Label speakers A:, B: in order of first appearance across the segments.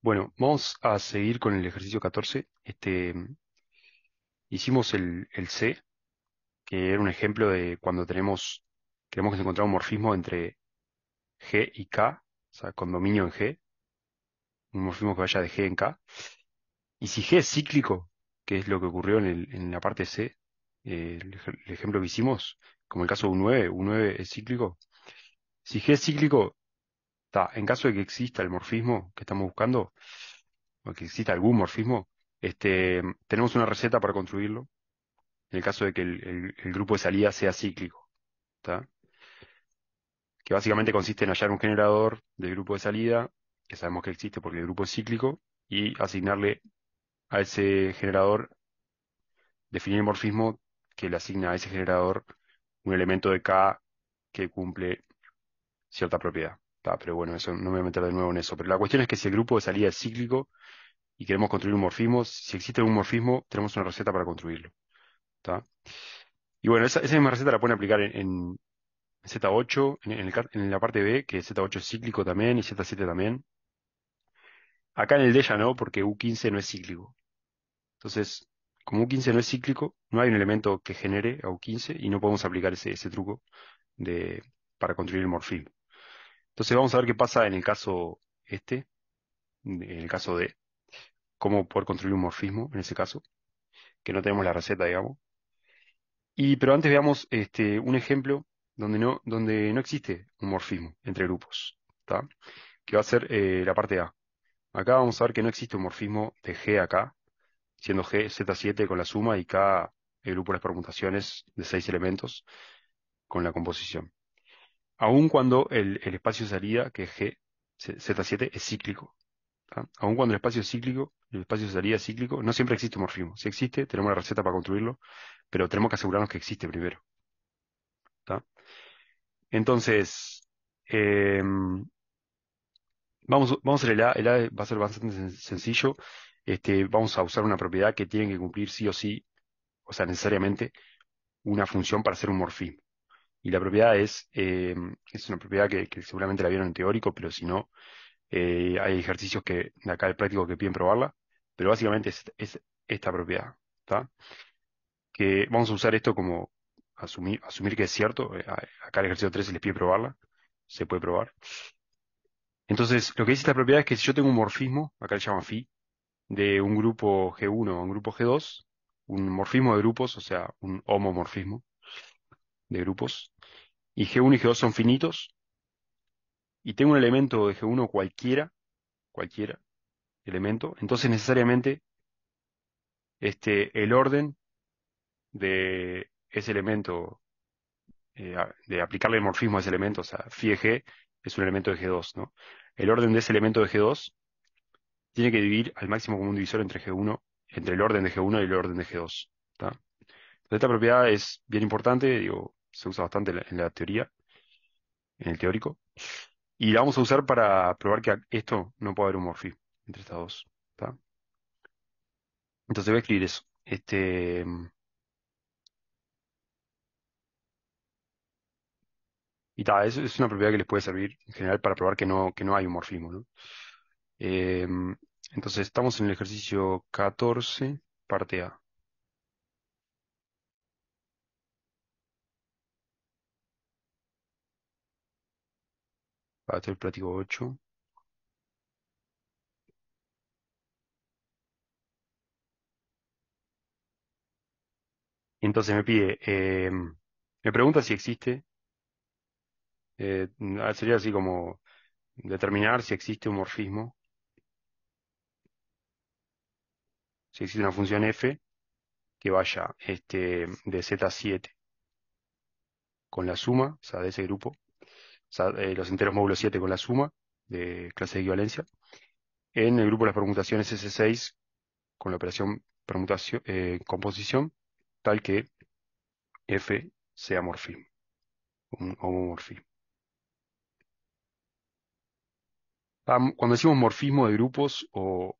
A: Bueno, vamos a seguir con el ejercicio 14. Este, mm, hicimos el, C, que era un ejemplo de cuando tenemos, queremos encontrar un morfismo entre G y K, o sea, con dominio en G, un morfismo que vaya de G en K. Y si G es cíclico, que es lo que ocurrió en, el, en la parte C, eh, el, ejemplo que hicimos, como el caso de U9, U9 es cíclico. Si G es cíclico, en caso de que exista el morfismo que estamos buscando, o que exista algún morfismo, este, tenemos una receta para construirlo, en el caso de que el, grupo de salida sea cíclico. Que básicamente consiste en hallar un generador del grupo de salida, que sabemos que existe porque el grupo es cíclico, y asignarle a ese generador, definir el morfismo que le asigna a ese generador un elemento de K que cumple cierta propiedad pero bueno, eso no me voy a meter de nuevo en eso. Pero la cuestión es que si el grupo de salida es cíclico y queremos construir un morfismo, si existe un morfismo, tenemos una receta para construirlo. Y bueno, esa, misma receta la pueden aplicar en, Z8, en, el, en, la parte B, que Z8 es cíclico también y Z7 también. Acá en el D ya no, porque U15 no es cíclico. Entonces, como U15 no es cíclico, no hay un elemento que genere a U15 y no podemos aplicar ese, truco de, para construir el morfismo. Entonces vamos a ver qué pasa en el caso este, en el caso de cómo poder construir un morfismo en ese caso, que no tenemos la receta, digamos. Y, pero antes veamos este, un ejemplo donde no, donde no existe un morfismo entre grupos, que va a ser eh, la parte A. Acá vamos a ver que no existe un morfismo de G a K, siendo G Z7 con la suma y K el grupo de las permutaciones de seis elementos con la composición aun cuando el, espacio de salida, que es G, Z7, es cíclico. Aún Aun cuando el espacio es cíclico, el espacio de salida es cíclico, no siempre existe un morfismo. Si existe, tenemos la receta para construirlo, pero tenemos que asegurarnos que existe primero. Entonces, em, vamos, a hacer el A. El A va a ser bastante sencillo. Este, vamos a usar una propiedad que tiene que cumplir sí o sí, o sea, necesariamente, una función para hacer un morfismo y la propiedad es, eh, es una propiedad que, seguramente la vieron en teórico, pero si no, eh, hay ejercicios que de acá de práctico que piden probarla, pero básicamente es, esta propiedad, ¿está? Que vamos a usar esto como asumir, asumir que es cierto, eh, acá el ejercicio se les pide probarla, se puede probar. Entonces, lo que dice esta propiedad es que si yo tengo un morfismo, acá le llamo phi, de un grupo G1 a un grupo G2, un morfismo de grupos, o sea, un homomorfismo, de grupos, y G1 y G2 son finitos, y tengo un elemento de G1 cualquiera, cualquiera elemento, entonces necesariamente este, el orden de ese elemento, eh, de aplicarle el morfismo a ese elemento, o sea, phi de G es un elemento de G2, ¿no? El orden de ese elemento de G2 tiene que dividir al máximo como un divisor entre G1, entre el orden de G1 y el orden de G2. Entonces, esta propiedad es bien importante, digo, se usa bastante en la, teoría, en el teórico, y la vamos a usar para probar que esto no puede haber un morfismo entre estas dos. Entonces voy a escribir eso. Este, Y tal, es, una propiedad que les puede servir en general para probar que no, que no hay un morfismo. Em, entonces, estamos en el ejercicio 14, parte A. el platico 8. entonces me pide, eh, me pregunta si existe, eh, sería así como determinar si existe un morfismo, si existe una función f que vaya este, de z7 con la suma, o sea, de ese grupo, eh, los enteros módulo 7 con la suma de clase de equivalencia. En el grupo de las permutaciones S6 con la operación permutación, eh, composición, tal que F sea morfismo, un homomorfismo. Cuando decimos morfismo de grupos o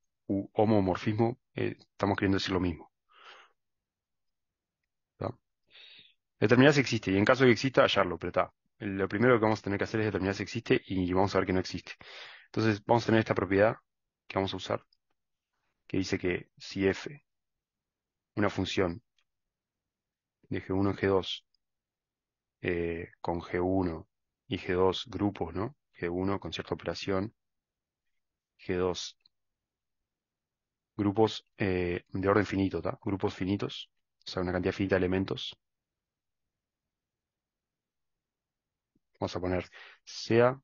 A: homomorfismo, eh, estamos queriendo decir lo mismo. Determinar si existe, y en caso de que exista, hallarlo, pero está, lo primero que vamos a tener que hacer es determinar si existe y vamos a ver que no existe. Entonces vamos a tener esta propiedad que vamos a usar, que dice que si f, una función de g1 en g2, eh, con g1 y g2 grupos, ¿no? g1 con cierta operación, g2 grupos eh, de orden finito, grupos finitos, o sea, una cantidad finita de elementos, Vamos a poner sea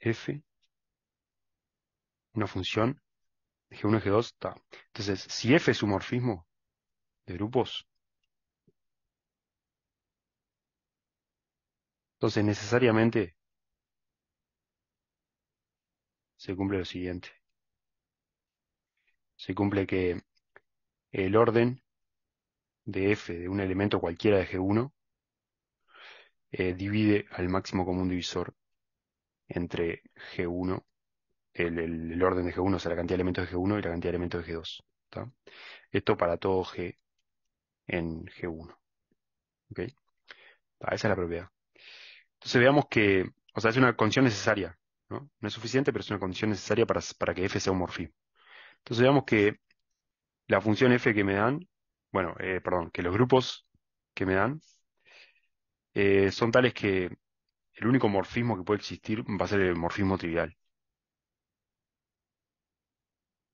A: f una función de g1, g2, está. Entonces, si f es un morfismo de grupos, entonces necesariamente se cumple lo siguiente. Se cumple que el orden de f de un elemento cualquiera de g1 eh, divide al máximo común divisor entre G1, el, el, orden de G1, o sea, la cantidad de elementos de G1 y la cantidad de elementos de G2. ¿está? Esto para todo G en G1. ¿okay? Ah, esa es la propiedad. Entonces veamos que, o sea, es una condición necesaria. No, no es suficiente, pero es una condición necesaria para, para que f sea un morfismo. Entonces veamos que la función f que me dan, bueno, eh, perdón, que los grupos que me dan eh, son tales que el único morfismo que puede existir va a ser el morfismo trivial.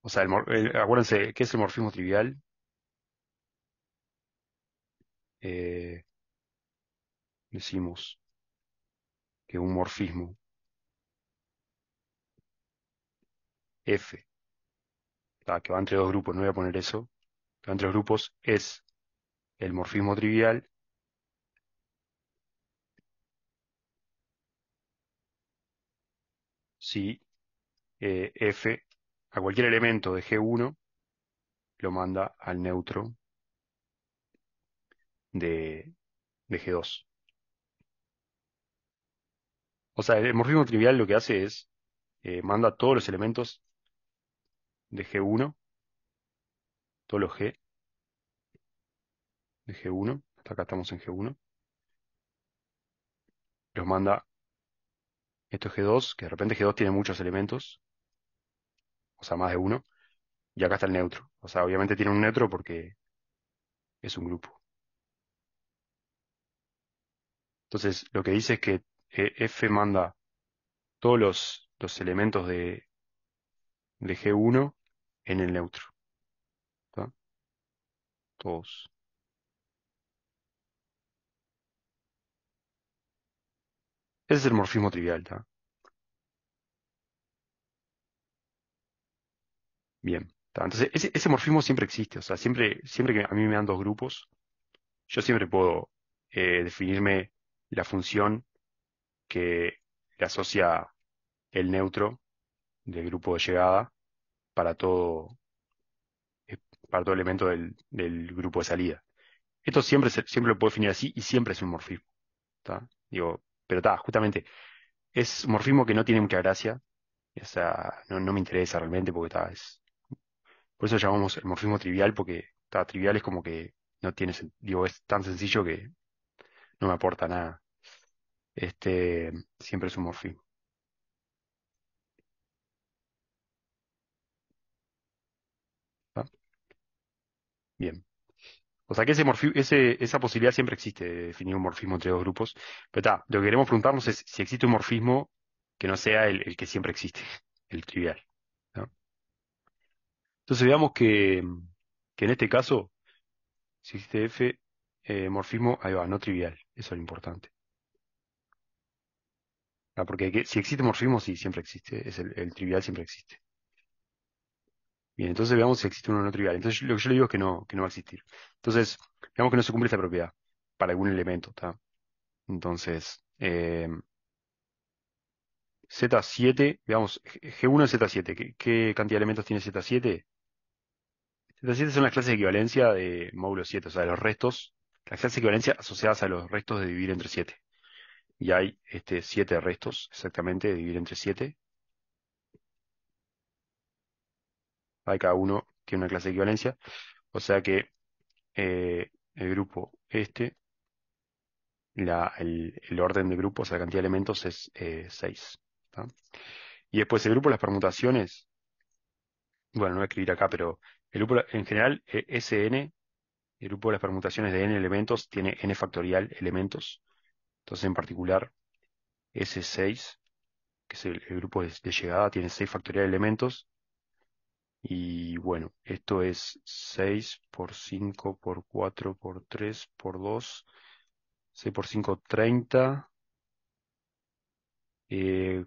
A: O sea, eh, acuérdense, ¿qué es el morfismo trivial? Eh, decimos que un morfismo F, que va entre dos grupos, no voy a poner eso, que va entre dos grupos es el morfismo trivial si eh, F a cualquier elemento de G1 lo manda al neutro de, G2. O sea, el morfismo trivial lo que hace es eh, manda todos los elementos de G1, todos los G de G1, hasta acá estamos en G1, los manda esto es G2, que de repente G2 tiene muchos elementos, o sea, más de uno. Y acá está el neutro. O sea, obviamente tiene un neutro porque es un grupo. Entonces, lo que dice es que eh, F manda todos los, elementos de, de G1 en el neutro. ¿Está? Todos. Ese es el morfismo trivial, Bien. Entonces, ese, morfismo siempre existe. O sea, siempre, siempre que a mí me dan dos grupos, yo siempre puedo eh, definirme la función que le asocia el neutro del grupo de llegada para todo, eh, para todo elemento del, grupo de salida. Esto siempre, siempre lo puedo definir así y siempre es un morfismo. Digo, pero está, justamente, es morfismo que no tiene mucha gracia. O sea, no, no me interesa realmente porque está, es... Por eso llamamos el morfismo trivial, porque está, trivial es como que no tiene, digo, es tan sencillo que no me aporta nada. Este, siempre es un morfismo. Bien. O sea que ese ese, esa posibilidad siempre existe de definir un morfismo entre dos grupos. Pero está, lo que queremos preguntarnos es si existe un morfismo que no sea el, el que siempre existe, el trivial. Entonces veamos que, que, en este caso, si existe F, eh, morfismo, ahí va, no trivial. Eso es lo importante. Ah, porque si existe morfismo, sí, siempre existe. Es el, el trivial siempre existe. Bien, entonces veamos si existe uno no trivial. Entonces lo que yo le digo es que no, que no va a existir. Entonces, veamos que no se cumple esta propiedad para algún elemento, ¿está? Entonces, eh, Z7, veamos, G1 es Z7. ¿Qué, cantidad de elementos tiene Z7? Z7 son las clases de equivalencia de módulo 7, o sea, de los restos, las clases de equivalencia asociadas a los restos de dividir entre 7. Y hay este, 7 restos, exactamente, de dividir entre 7. cada uno tiene una clase de equivalencia. O sea que eh, el grupo este, el, orden de grupos, la cantidad de elementos es 6. Eh, y después el grupo de las permutaciones, bueno, no voy a escribir acá, pero el grupo, en general, e, Sn, el grupo de las permutaciones de n elementos, tiene n factorial elementos. Entonces, en particular, S6, que es el, grupo de, de, llegada, tiene 6 factorial elementos, y bueno, esto es 6 por 5 por 4 por 3 por 2. 6 por 5, 30. Eh,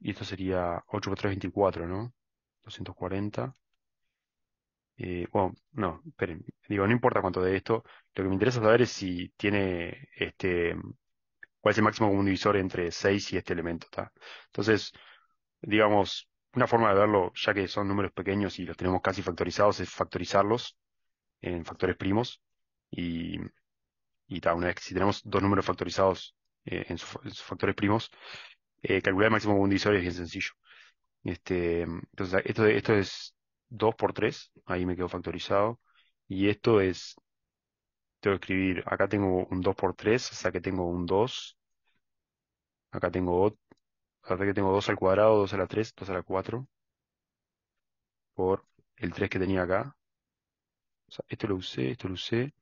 A: y esto sería 8 por 3, 24, ¿no? 240. Eh, bueno, no, esperen. Digo, no importa cuánto de esto. Lo que me interesa saber es si tiene este. cuál es el máximo común divisor entre 6 y este elemento, ¿está? Entonces, digamos, una forma de verlo, ya que son números pequeños y los tenemos casi factorizados, es factorizarlos en factores primos. Y, y una vez si tenemos dos números factorizados eh, en, sus factores primos, eh, calcular el máximo común divisor es bien sencillo. Este, entonces, esto, esto es 2 por 3, ahí me quedo factorizado. Y esto es, tengo que escribir, acá tengo un 2 por 3, o sea que tengo un 2. Acá tengo otro, Aparte que tengo 2 al cuadrado, 2 a la 3, 2 a la 4, por el 3 que tenía acá. O sea, esto lo usé, esto lo usé.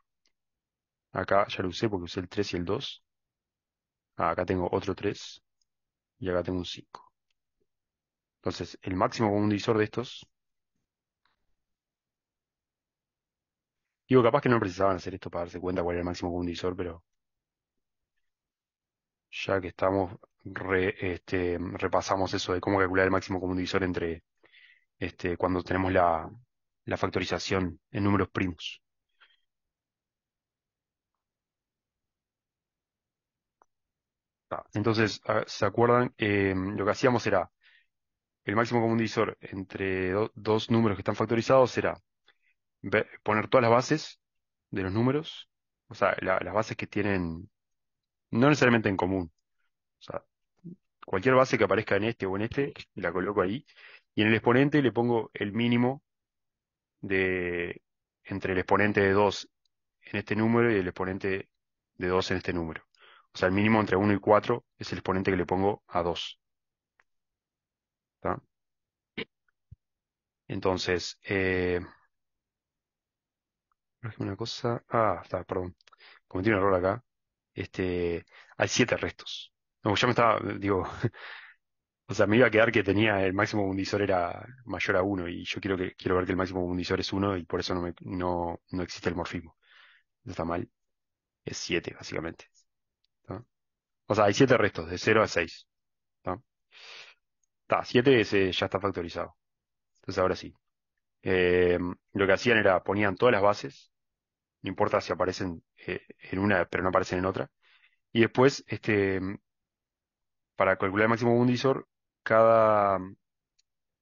A: Acá ya lo usé porque usé el 3 y el 2. Ah, acá tengo otro 3 y acá tengo un 5. Entonces, el máximo común divisor de estos... Digo, capaz que no precisaban hacer esto para darse cuenta cuál era el máximo común divisor, pero ya que estamos este, repasamos eso de cómo calcular el máximo común divisor entre este, cuando tenemos la, factorización en números primos. Entonces, ¿se acuerdan? Em, lo que hacíamos era, el máximo común divisor entre dos números que están factorizados era poner todas las bases de los números, o sea, las bases que tienen, no necesariamente en común, o sea, cualquier base que aparezca en este o en este, la coloco ahí. Y en el exponente le pongo el mínimo de entre el exponente de 2 en este número y el exponente de 2 en este número. O sea, el mínimo entre 1 y 4 es el exponente que le pongo a 2. ¿Está? Entonces, eh, una cosa. Ah, está, perdón. Cometí un error acá. Este, hay siete restos. No, me estaba, digo, o sea, me iba a quedar que tenía el máximo bundizor era mayor a 1 y yo quiero, que, quiero ver que el máximo bundizor es 1 y por eso no, no, no existe el morfismo. Eso está mal. Es 7, básicamente. O sea, hay 7 restos, de 0 a 6. ¿Está? 7 ya está factorizado. Entonces ahora sí. Em, lo que hacían era ponían todas las bases, no importa si aparecen eh, en una, pero no aparecen en otra. Y después este, para calcular el máximo divisor, cada mm,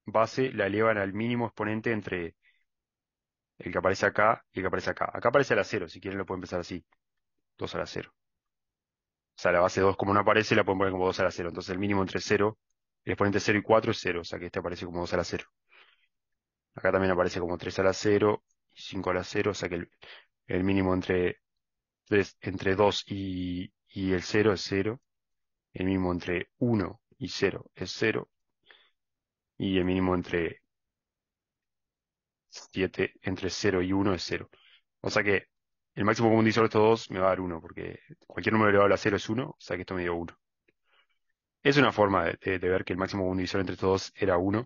A: base la elevan al mínimo exponente entre el que aparece acá y el que aparece acá. Acá aparece a la 0, si quieren lo pueden empezar así. 2 a la 0. O sea, la base 2 como no aparece, la pueden poner como 2 a la 0. Entonces el mínimo entre 0, el exponente 0 y 4 es 0. O sea que este aparece como 2 a la 0. Acá también aparece como 3 a la 0 y 5 a la 0. O sea que el, mínimo entre, entre 2 y, y el 0 es 0 el mínimo entre 1 y 0 es 0 y el mínimo entre 7, entre 0 y 1 es 0. O sea que el máximo común divisor de estos dos me va a dar 1, porque cualquier número elevado a 0 es 1, o sea que esto me dio 1. Es una forma de, ver que el máximo común divisor entre estos dos era 1.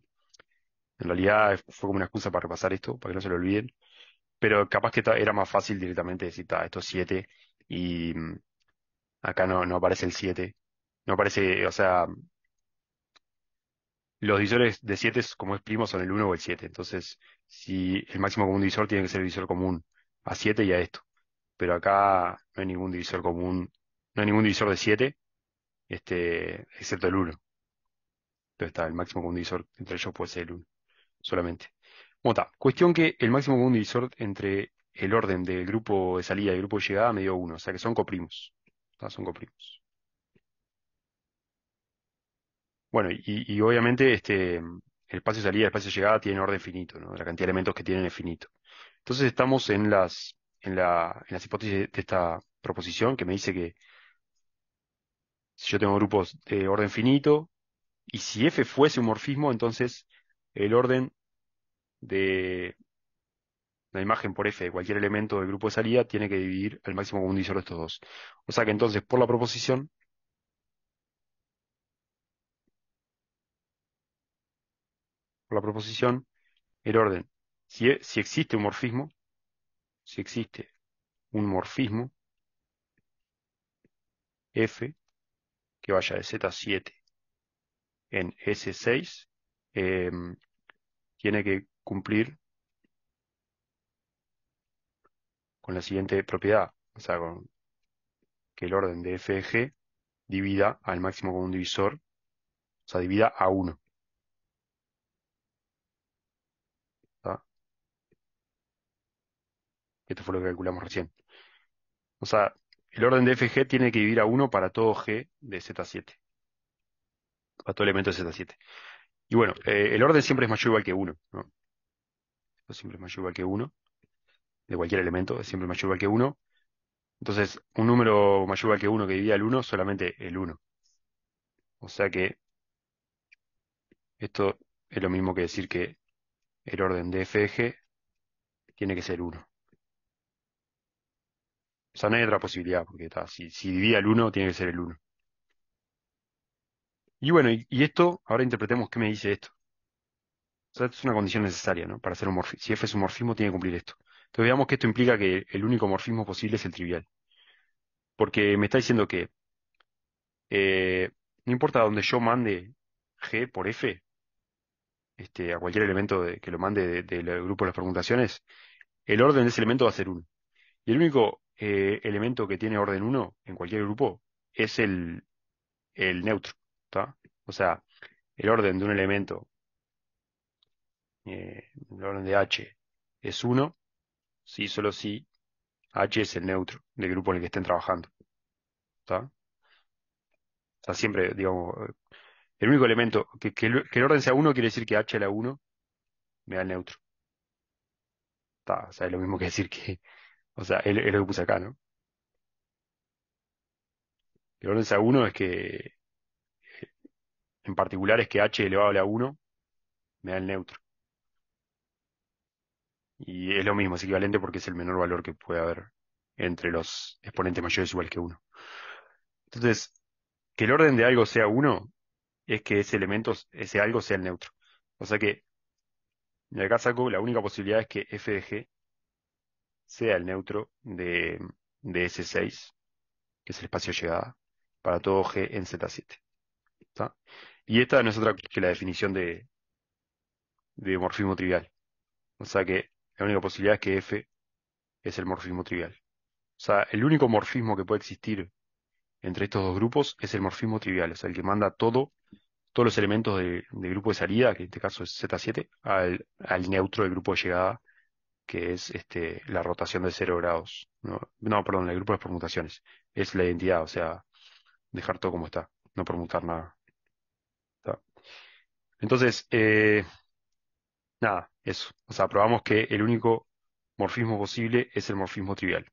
A: En realidad fue como una excusa para repasar esto, para que no se lo olviden. Pero capaz que era más fácil directamente decir, esto es 7 y mm, acá no, no aparece el 7 no parece, o sea, los divisores de 7, como es primo, son el 1 o el 7. Entonces, si el máximo común divisor tiene que ser el divisor común a 7 y a esto. Pero acá no hay ningún divisor común, no hay ningún divisor de 7, este, excepto el 1. Entonces está, el máximo común divisor entre ellos puede ser el 1, solamente. Bueno, Cuestión que el máximo común divisor entre el orden del grupo de salida y el grupo de llegada me dio 1, o sea que son coprimos. Son coprimos. Bueno, y, y obviamente este, el espacio de salida y el espacio de llegada tiene orden finito, ¿no? La cantidad de elementos que tienen es finito. Entonces estamos en las, en la, en las hipótesis de esta proposición que me dice que si yo tengo grupos de orden finito, y si F fuese un morfismo, entonces el orden de la imagen por F de cualquier elemento del grupo de salida tiene que dividir al máximo común divisor de estos dos. O sea que entonces, por la proposición, la proposición, el orden. Si, e, si existe un morfismo, si existe un morfismo, F, que vaya de Z7 en S6, em, tiene que cumplir con la siguiente propiedad, o sea, con que el orden de F G divida al máximo común divisor, o sea, divida a 1. Esto fue lo que calculamos recién. O sea, el orden de FG tiene que dividir a 1 para todo G de Z7. Para todo elemento de Z7. Y bueno, eh, el orden siempre es mayor o igual que 1. ¿no? Siempre es mayor o igual que 1. De cualquier elemento, es siempre mayor o igual que 1. Entonces, un número mayor o igual que 1 que divida al 1, solamente el 1. O sea que esto es lo mismo que decir que el orden de FG tiene que ser 1 sea, no hay otra posibilidad, porque si, si divide al 1, tiene que ser el 1. Y bueno, y, esto, ahora interpretemos qué me dice esto. O sea, esto es una condición necesaria, ¿no? Para hacer un morfismo. Si F es un morfismo, tiene que cumplir esto. Entonces veamos que esto implica que el único morfismo posible es el trivial. Porque me está diciendo que eh, no importa donde yo mande G por F, este, a cualquier elemento que lo mande del grupo de las permutaciones, el orden de ese elemento va a ser 1. Y el único eh, elemento que tiene orden 1 en cualquier grupo es el, el neutro. O sea, el orden de un elemento, eh, el orden de H es 1, si solo si H es el neutro del grupo en el que estén trabajando. sea, siempre, digamos, el único elemento, que, que, el, orden sea 1 quiere decir que H a la 1 me da el neutro. o sea, es lo mismo que decir que, o sea, es, lo que puse acá, ¿no? El orden sea 1 es que, eh, en particular, es que h elevado a la 1 me da el neutro. Y es lo mismo, es equivalente porque es el menor valor que puede haber entre los exponentes mayores igual que 1. Entonces, que el orden de algo sea 1 es que ese elemento, ese algo sea el neutro. O sea que, de acá saco, la única posibilidad es que f de g sea el neutro de, de S6, que es el espacio de llegada, para todo G en Z7. Y esta no es otra que la definición de, de morfismo trivial. O sea que la única posibilidad es que F es el morfismo trivial. O sea, el único morfismo que puede existir entre estos dos grupos es el morfismo trivial, o sea, el que manda todo, todos los elementos del de grupo de salida, que en este caso es Z7, al, al neutro del grupo de llegada que es este, la rotación de cero grados. No, perdón, el grupo de permutaciones. Es la identidad, o sea, dejar todo como está, no permutar nada. Entonces, eh, nada, eso. O sea, probamos que el único morfismo posible es el morfismo trivial.